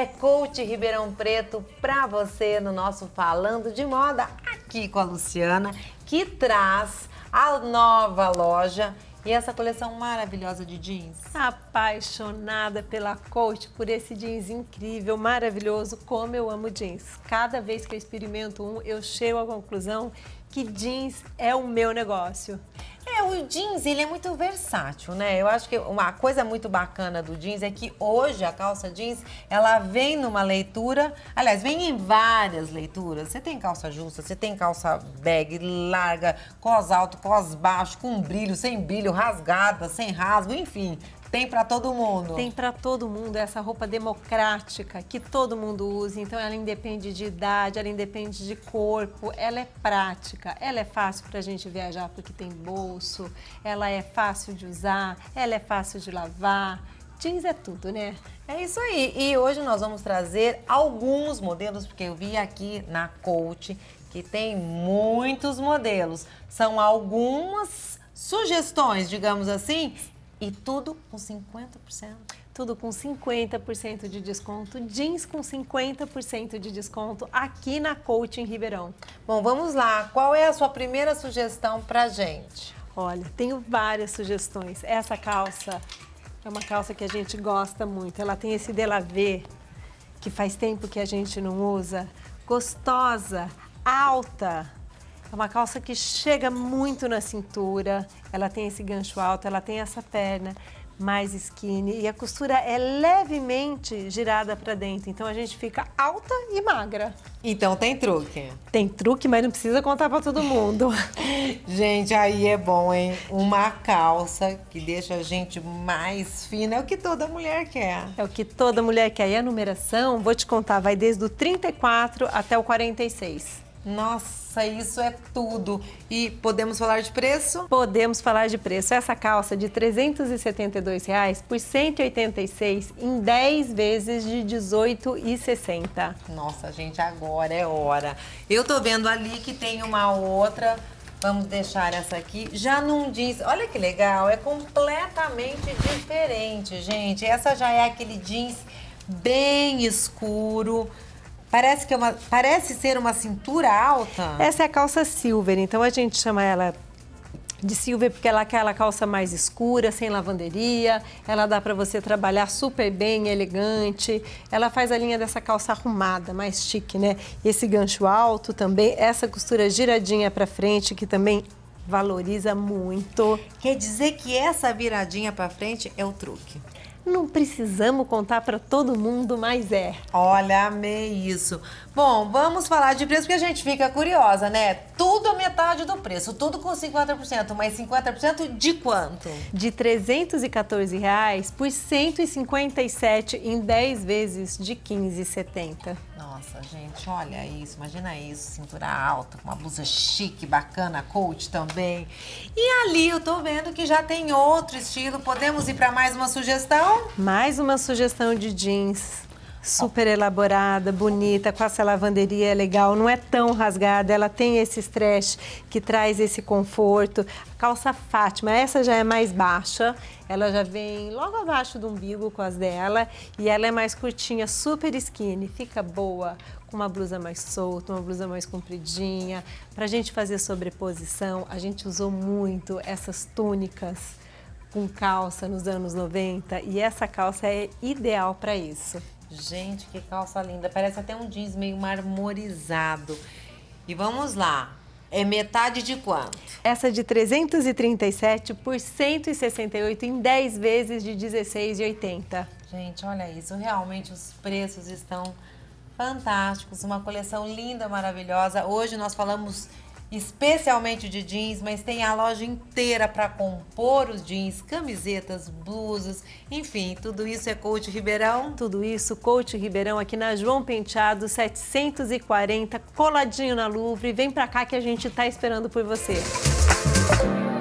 é coach Ribeirão Preto para você no nosso Falando de Moda aqui com a Luciana, que traz a nova loja e essa coleção maravilhosa de jeans. Apaixonada pela coach, por esse jeans incrível, maravilhoso, como eu amo jeans. Cada vez que eu experimento um, eu chego à conclusão que jeans é o meu negócio o jeans, ele é muito versátil, né? Eu acho que uma coisa muito bacana do jeans é que hoje a calça jeans, ela vem numa leitura, aliás, vem em várias leituras. Você tem calça justa, você tem calça bag larga, cos alto, cos baixo, com brilho, sem brilho, rasgada, sem rasgo, enfim. Tem para todo mundo. Tem para todo mundo essa roupa democrática que todo mundo usa. Então ela independe de idade, ela independe de corpo, ela é prática, ela é fácil para a gente viajar porque tem bolso, ela é fácil de usar, ela é fácil de lavar. Jeans é tudo, né? É isso aí. E hoje nós vamos trazer alguns modelos, porque eu vi aqui na Coach que tem muitos modelos. São algumas sugestões, digamos assim, e tudo com 50%? Tudo com 50% de desconto, jeans com 50% de desconto aqui na em Ribeirão. Bom, vamos lá. Qual é a sua primeira sugestão pra gente? Olha, tenho várias sugestões. Essa calça é uma calça que a gente gosta muito. Ela tem esse delavê que faz tempo que a gente não usa. Gostosa, alta, é uma calça que chega muito na cintura, ela tem esse gancho alto, ela tem essa perna mais skinny e a costura é levemente girada para dentro, então a gente fica alta e magra. Então tem truque. Tem truque, mas não precisa contar para todo mundo. gente, aí é bom, hein? Uma calça que deixa a gente mais fina é o que toda mulher quer. É o que toda mulher quer. E a numeração, vou te contar, vai desde o 34 até o 46. Nossa, isso é tudo. E podemos falar de preço? Podemos falar de preço. Essa calça de R$ 372 reais por 186 em 10 vezes de 18,60. Nossa, gente, agora é hora. Eu tô vendo ali que tem uma outra Vamos deixar essa aqui. Já não diz. Olha que legal, é completamente diferente, gente. Essa já é aquele jeans bem escuro. Parece, que é uma, parece ser uma cintura alta? Essa é a calça silver, então a gente chama ela de silver porque ela é aquela calça mais escura, sem lavanderia, ela dá para você trabalhar super bem, elegante. Ela faz a linha dessa calça arrumada, mais chique, né? Esse gancho alto também, essa costura giradinha para frente que também valoriza muito. Quer dizer que essa viradinha para frente é o truque não precisamos contar para todo mundo, mas é. Olha, amei isso. Bom, vamos falar de preço, porque a gente fica curiosa, né? Tudo a metade do preço, tudo com 50%, mas 50% de quanto? De R$ 314 reais por 157 em 10 vezes de 15,70. Nossa, gente, olha isso, imagina isso, cintura alta, com uma blusa chique, bacana, coach também. E ali eu tô vendo que já tem outro estilo, podemos ir para mais uma sugestão? Então, mais uma sugestão de jeans. Super elaborada, bonita, com essa lavanderia é legal, não é tão rasgada, ela tem esse stretch que traz esse conforto. A calça Fátima, essa já é mais baixa, ela já vem logo abaixo do umbigo com as dela e ela é mais curtinha, super skinny, fica boa, com uma blusa mais solta, uma blusa mais compridinha. Pra gente fazer sobreposição, a gente usou muito essas túnicas com calça nos anos 90 e essa calça é ideal para isso. Gente, que calça linda. Parece até um jeans meio marmorizado. E vamos lá. É metade de quanto? Essa é de 337 por 168 em 10 vezes de 16,80. Gente, olha isso. Realmente os preços estão fantásticos. Uma coleção linda, maravilhosa. Hoje nós falamos especialmente de jeans, mas tem a loja inteira para compor os jeans, camisetas, blusas, enfim, tudo isso é Coach Ribeirão. Tudo isso, Coach Ribeirão aqui na João Penteado 740, coladinho na Louvre. Vem para cá que a gente tá esperando por você. Música